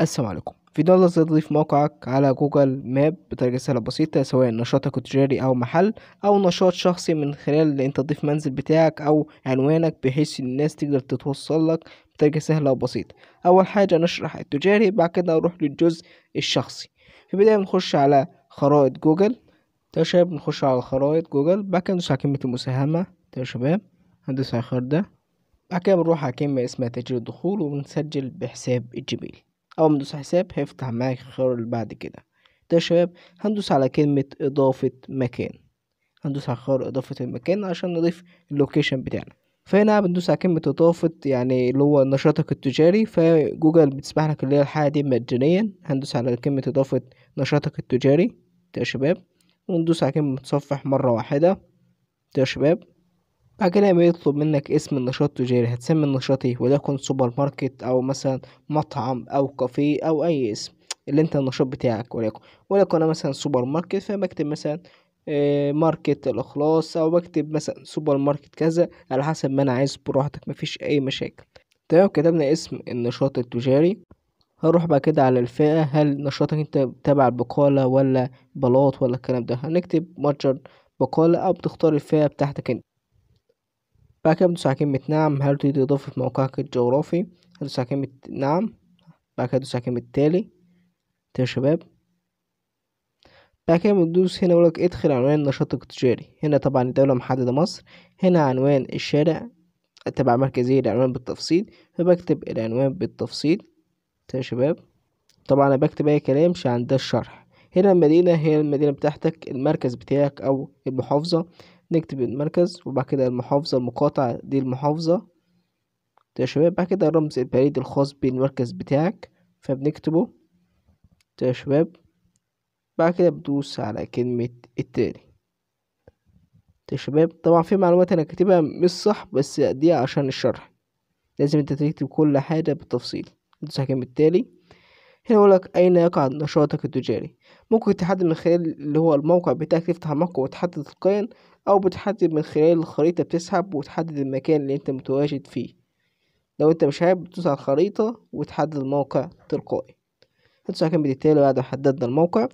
السلام عليكم في دولة ازاي تضيف موقعك على جوجل ماب بطريقه سهله بسيطه سواء نشاطك التجاري او محل او نشاط شخصي من خلال ان انت تضيف منزل بتاعك او عنوانك بحيث الناس تقدر تتوصل لك بطريقه سهله وبسيطه اول حاجه نشرح التجاري بعد كده نروح للجزء الشخصي في البدايه بنخش على خرائط جوجل طيب يا شباب نخش على خرائط جوجل بعد كده ندوس على كلمه المساهمه طيب يا شباب هندوس على الخيار ده بعد كده بنروح على كلمه اسمها تسجيل الدخول وبنسجل بحساب الجيميل أول ما حساب هيفتح معاك الخيار اللي بعد كده ده يا شباب هندوس على كلمة إضافة مكان هندوس على خيار إضافة المكان عشان نضيف اللوكيشن بتاعنا فهنا بندوس على كلمة إضافة يعني اللي هو نشاطك التجاري فجوجل بتسمح لك اللي هي الحاجة دي مجانيا هندوس على كلمة إضافة نشاطك التجاري ده يا شباب وندوس على كلمة متصفح مرة واحدة ده يا شباب بعد كده يبقى يطلب منك اسم النشاط التجاري هتسمي النشاط ايه وليكن سوبر ماركت او مثلا مطعم او كافيه او اي اسم اللي انت النشاط بتاعك وليكن وليكن انا مثلا سوبر ماركت فبكتب مثلا آه، ماركت الاخلاص او بكتب مثلا سوبر ماركت كذا على حسب ما انا عايز براحتك مفيش اي مشاكل تمام كتبنا اسم النشاط التجاري هنروح بقى كده على الفئة هل نشاطك انت تبع البقالة ولا بلاط ولا الكلام ده هنكتب متجر بقالة او بتختار الفئة بتاعتك انت بعد كده بدوس على كلمة نعم هل تريد إضافة موقعك الجغرافي هدوس على كلمة نعم بعد كده هدوس على كلمة تالي يا شباب بعد كده بندوس هنا يقولك ادخل عنوان نشاطك التجاري هنا طبعا الدولة محددة مصر هنا عنوان الشارع تبع مركزية العنوان بالتفصيل فبكتب العنوان بالتفصيل يا شباب طبعا انا بكتب اي كلام مش عند الشرح هنا المدينة هي المدينة بتاعتك المركز بتاعك أو المحافظة نكتب المركز وبعد كده المحافظة المقاطعة دي المحافظة يا شباب بعد كده الرمز البريد الخاص بالمركز بتاعك فبنكتبه يا شباب بعد كده بدوس على كلمة التالي يا شباب طبعا في معلومات انا كاتبها مش صح بس دي عشان الشرح لازم انت تكتب كل حاجة بالتفصيل بدوس على كلمة التالي هنا يقول لك أين يقع نشاطك التجاري ممكن تحدد من خلال اللي هو الموقع بتاعك تفتح موقع وتحدد القيم أو بتحدد من خلال الخريطة بتسحب وتحدد المكان اللي أنت متواجد فيه لو أنت مش عارف بتدوس على الخريطة وتحدد الموقع تلقائي هتدوس على كلمة التالي بعد ما حددنا الموقع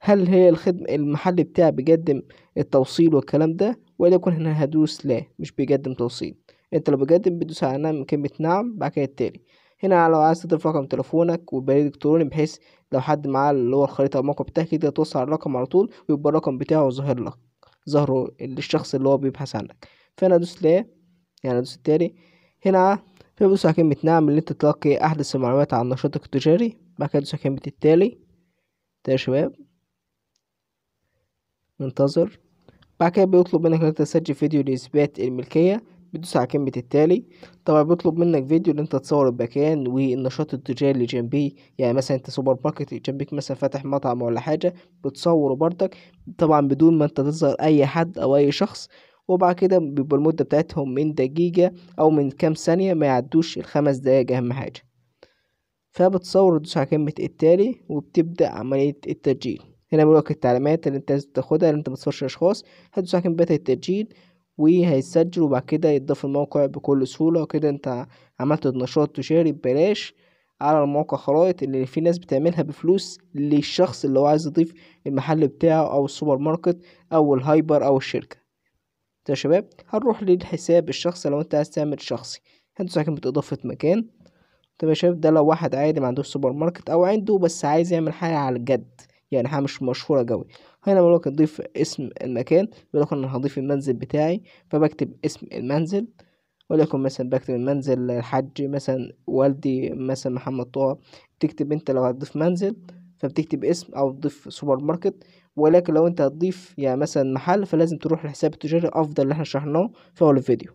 هل هي الخدمة المحل بتاعي بيقدم التوصيل والكلام ده يكون هنا هدوس لا مش بيقدم توصيل انت لو بيقدم بتدوس على نعم كلمة نعم بعد كده التالي هنا لو عايز تضيف رقم تليفونك وبريد الكتروني بحيث لو حد معاه اللي هو الخريطه الموقع بتاعك كده توصل على الرقم على طول ويبقى الرقم بتاعه ظاهر لك ظهره للشخص اللي هو بيبحث عنك فانا ادوس لا يعني ادوس التالي هنا فبدوس على كلمة نعم اللي انت تلقي أحدث المعلومات عن نشاطك التجاري بعد كده أدوس على كلمة التالي ده يا شباب منتظر بعد كده بيطلب منك انك تسجل فيديو لإثبات الملكية بتدوس على كلمة التالي طبعا بيطلب منك فيديو ان انت تصور المكان والنشاط التجاري اللي جنبيه يعني مثلا انت سوبر ماركت جنبك مثلا فاتح مطعم ولا حاجة بتصوره برضك طبعا بدون ما انت تظهر اي حد او اي شخص وبعد كده بيبقى المدة بتاعتهم من دقيقة او من كام ثانية ما يعدوش الخمس دقايق اهم حاجة فبتصور وتدوس على كلمة التالي وبتبدأ عملية التسجيل هنا بيقولك التعليمات اللي انت لازم تاخدها اللي انت متصورش اشخاص هتدوس على كلمة التسجيل وهيتسجل وبعد كده يتضاف الموقع بكل سهولة وكده انت عملت نشاط تجاري ببلاش على الموقع خرائط اللي في ناس بتعملها بفلوس للشخص اللي هو عايز يضيف المحل بتاعه او السوبر ماركت او الهايبر او الشركة يا شباب هنروح للحساب الشخصي لو انت عايز تعمل شخصي انت ساكن بتضافة مكان طب يا شباب ده لو واحد عادي ما عندوش سوبر ماركت او عنده بس عايز يعمل حاجة على الجد يعني حاجة مش مشهورة جوي هنا بقول لك تضيف اسم المكان بقول لك انا هضيف المنزل بتاعي فبكتب اسم المنزل وليكن مثلا بكتب المنزل الحج مثلا والدي مثلا محمد طه تكتب انت لو هتضيف منزل فبتكتب اسم او تضيف سوبر ماركت ولكن لو انت هتضيف يعني مثلا محل فلازم تروح الحساب التجاري افضل اللي احنا شرحناه في اول الفيديو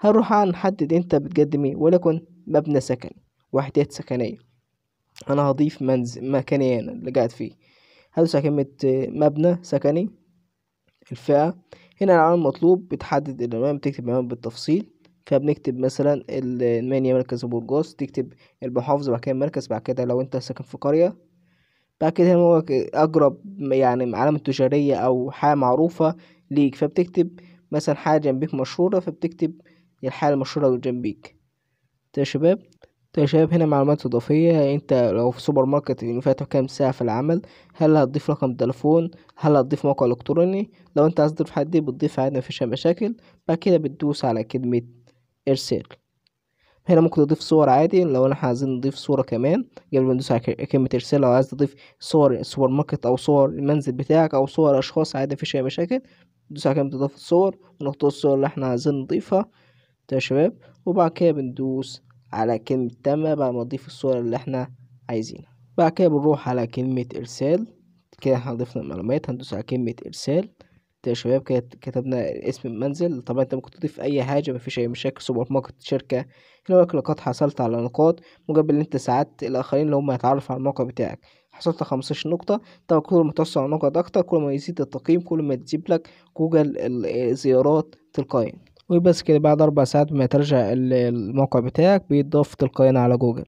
هنروح هنحدد انت بتقدم ايه ولكن مبنى سكني وحدات سكنية أنا هضيف منزل مكانين اللي قاعد فيه هدوس على كلمة مبنى سكني الفئة هنا العام المطلوب بتحدد العنوان بتكتب العنوان بالتفصيل فبنكتب مثلا المنيا مركز بورجوس تكتب المحافظة بعد كده المركز بعد كده لو انت ساكن في قرية بعد كده هو أقرب يعني علامة تجارية أو حاجة معروفة ليك فبتكتب مثلا حاجة جنبيك مشهورة فبتكتب الحاجة المشهورة جنبيك كده يا شباب يا شباب هنا معلومات اضافية انت لو في سوبر ماركت يعني فاتك كام ساعة في العمل هل هتضيف رقم تليفون هل هتضيف موقع الكتروني لو انت عايز تضيف حد بتضيف عادي مفيش اي مشاكل بعد كده بتدوس على كلمة ارسال هنا ممكن تضيف صور عادي لو احنا عايزين نضيف صورة كمان قبل يعني ما ندوس على كلمة ارسال لو عايز تضيف صور السوبر ماركت او صور المنزل بتاعك او صور اشخاص عادي مفيش اي مشاكل ندوس على كلمة اضافة الصور ونختار الصور اللي احنا عايزين نضيفها يا شباب وبعد كده بندوس على كلمة تم بعد ما نضيف الصورة اللي احنا عايزينها بعد كده بنروح على كلمة إرسال كده احنا ضفنا المعلومات هندوس على كلمة إرسال يا شباب كده كتبنا اسم المنزل طبعا انت ممكن تضيف اي حاجه مفيش اي مشاكل سوبر ماركت شركه هنا لك لقد حصلت على نقاط مقابل ان انت ساعدت الاخرين اللي هم يتعرفوا على الموقع بتاعك حصلت على 15 نقطه طبعا كل ما توصل على نقط اكتر كل ما يزيد التقييم كل ما تجيب لك جوجل الزيارات تلقائيا وبس كده بعد أربع ساعات ما ترجع الموقع بتاعك بيتضاف تلقائيا على جوجل